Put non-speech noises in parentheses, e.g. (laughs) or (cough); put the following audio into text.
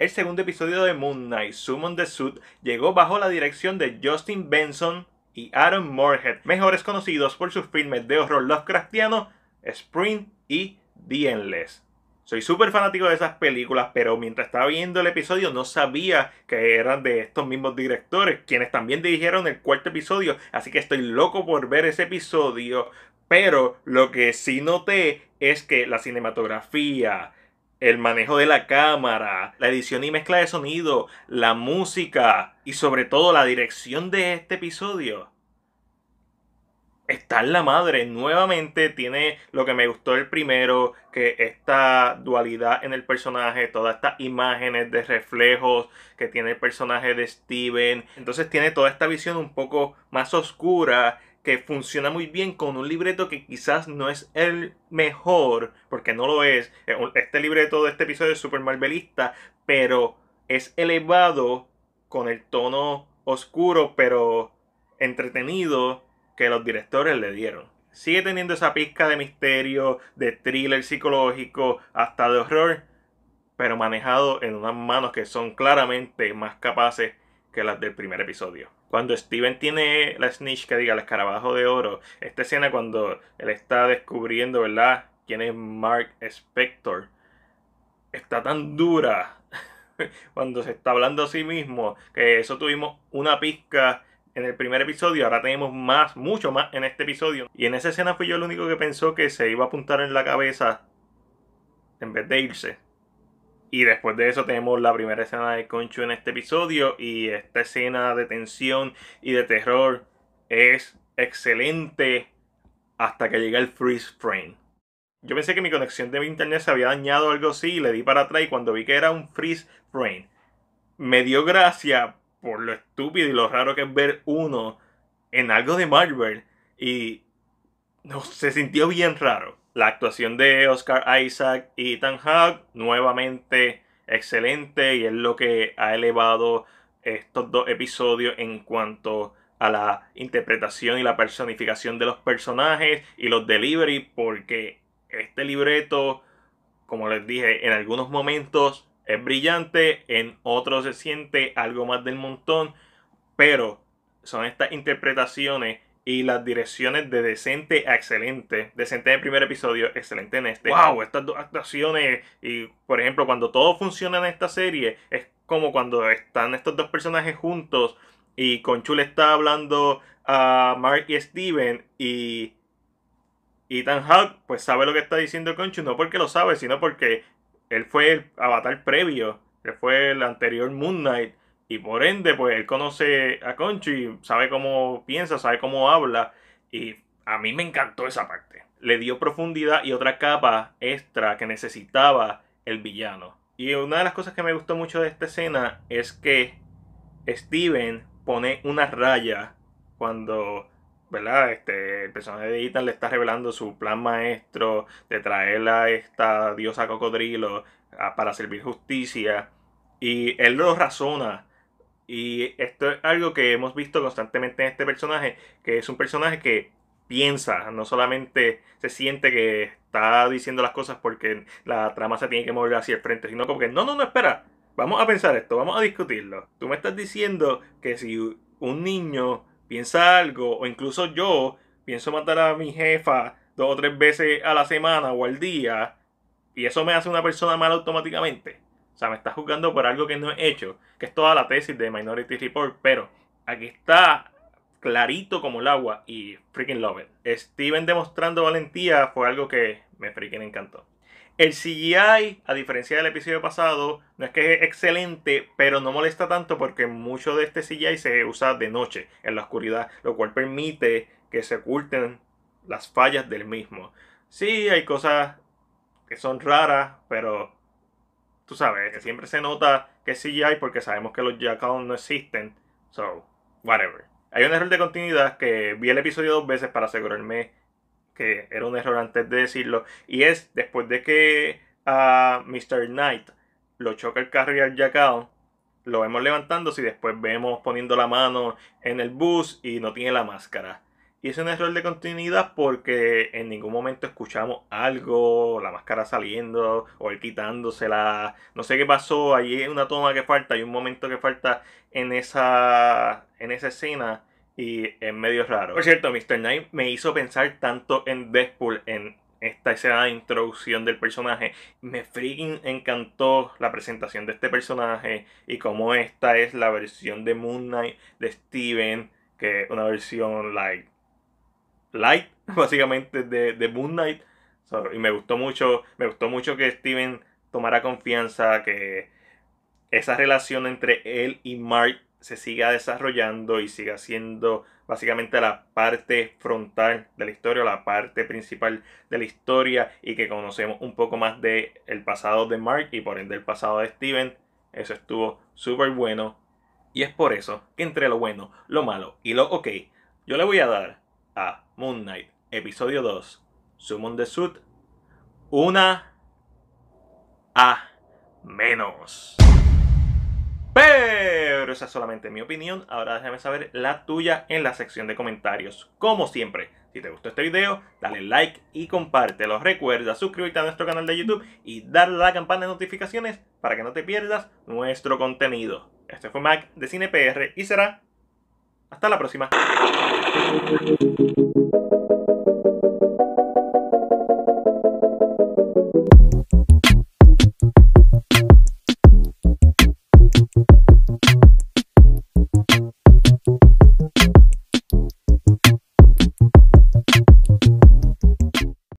el segundo episodio de Moon Knight, Summon the Suit, llegó bajo la dirección de Justin Benson y Aaron Moorhead, mejores conocidos por sus filmes de horror Lovecraftiano, Spring y The Endless. Soy súper fanático de esas películas, pero mientras estaba viendo el episodio no sabía que eran de estos mismos directores, quienes también dirigieron el cuarto episodio, así que estoy loco por ver ese episodio. Pero lo que sí noté es que la cinematografía, el manejo de la cámara, la edición y mezcla de sonido, la música y sobre todo la dirección de este episodio. Está en la madre, nuevamente tiene lo que me gustó el primero, que esta dualidad en el personaje, todas estas imágenes de reflejos que tiene el personaje de Steven. Entonces tiene toda esta visión un poco más oscura que funciona muy bien con un libreto que quizás no es el mejor, porque no lo es. Eh, este libreto de este episodio es super marvelista, pero es elevado con el tono oscuro, pero entretenido que los directores le dieron. Sigue teniendo esa pizca de misterio, de thriller psicológico, hasta de horror, pero manejado en unas manos que son claramente más capaces que las del primer episodio cuando Steven tiene la snitch que diga el escarabajo de oro, esta escena cuando él está descubriendo, ¿verdad?, quién es Mark Spector, está tan dura (laughs) cuando se está hablando a sí mismo, que eso tuvimos una pizca en el primer episodio, ahora tenemos más, mucho más en este episodio. Y en esa escena fui yo el único que pensó que se iba a apuntar en la cabeza en vez de irse. Y después de eso tenemos la primera escena de Conchu en este episodio y esta escena de tensión y de terror es excelente hasta que llega el freeze frame. Yo pensé que mi conexión de internet se había dañado o algo así y le di para atrás y cuando vi que era un freeze frame me dio gracia por lo estúpido y lo raro que es ver uno en algo de Marvel y no, se sintió bien raro. La actuación de Oscar Isaac y Ethan Hawke nuevamente excelente y es lo que ha elevado estos dos episodios en cuanto a la interpretación y la personificación de los personajes y los delivery porque este libreto, como les dije, en algunos momentos es brillante, en otros se siente algo más del montón, pero son estas interpretaciones y las direcciones de decente a excelente. Decente en el primer episodio, excelente en este. ¡Wow! Estas dos actuaciones. Y por ejemplo, cuando todo funciona en esta serie, es como cuando están estos dos personajes juntos y le está hablando a Mark y Steven y. Ethan Hawke, pues sabe lo que está diciendo Conchu, no porque lo sabe, sino porque él fue el avatar previo, él fue el anterior Moon Knight y por ende, pues él conoce a y sabe cómo piensa, sabe cómo habla. Y a mí me encantó esa parte. Le dio profundidad y otra capa extra que necesitaba el villano. Y una de las cosas que me gustó mucho de esta escena es que Steven pone una raya cuando, ¿verdad? Este, el personaje de Ethan le está revelando su plan maestro de traer a esta diosa cocodrilo ah, para servir justicia. Y él lo razona y esto es algo que hemos visto constantemente en este personaje, que es un personaje que piensa, no solamente se siente que está diciendo las cosas porque la trama se tiene que mover hacia el frente, sino como que no, no, no, espera, vamos a pensar esto, vamos a discutirlo. Tú me estás diciendo que si un niño piensa algo, o incluso yo pienso matar a mi jefa dos o tres veces a la semana o al día, y eso me hace una persona mala automáticamente sea, me está juzgando por algo que no he hecho, que es toda la tesis de Minority Report, pero aquí está clarito como el agua y freaking love it. Steven demostrando valentía fue algo que me freaking encantó. El CGI, a diferencia del episodio pasado, no es que es excelente, pero no molesta tanto porque mucho de este CGI se usa de noche, en la oscuridad, lo cual permite que se oculten las fallas del mismo. Sí, hay cosas que son raras, pero tú sabes, que siempre se nota que es CGI porque sabemos que los Jackals no existen. So, whatever. Hay un error de continuidad que vi el episodio dos veces para asegurarme que era un error antes de decirlo. Y es después de que a ah, Mr. Knight lo choca el carro y al Jackal, lo vemos levantándose y después vemos poniendo la mano en el bus y no tiene la máscara. Y es un error de continuidad porque en ningún momento escuchamos algo, la máscara saliendo o él quitándosela. No sé qué pasó, ahí hay una toma que falta, hay un momento que falta en esa, en esa escena y es medio raro. Por cierto, Mr. Knight me hizo pensar tanto en Deadpool, en esta escena de introducción del personaje. Me freaking encantó la presentación de este personaje y como esta es la versión de Moon Knight de Steven, que es una versión like light, (laughs) básicamente, de, de Moon Knight. y me gustó mucho, me gustó mucho que Steven tomara confianza, que esa relación entre él y Mark se siga desarrollando y siga siendo básicamente la parte frontal de la historia, la parte principal de la historia y que conocemos un poco más de el pasado de Mark y por ende el pasado de Steven. Eso estuvo súper bueno y es por eso que entre lo bueno, lo malo y lo ok, yo le voy a dar a Moon Knight, episodio 2, Summon the Suit, una a menos. Pero esa es solamente mi opinión, ahora déjame saber la tuya en la sección de comentarios. Como siempre, si te gustó este video, dale like y compártelo. Recuerda suscribirte a nuestro canal de YouTube y darle a la campana de notificaciones para que no te pierdas nuestro contenido. Este fue Mac de CinePR y será hasta la próxima.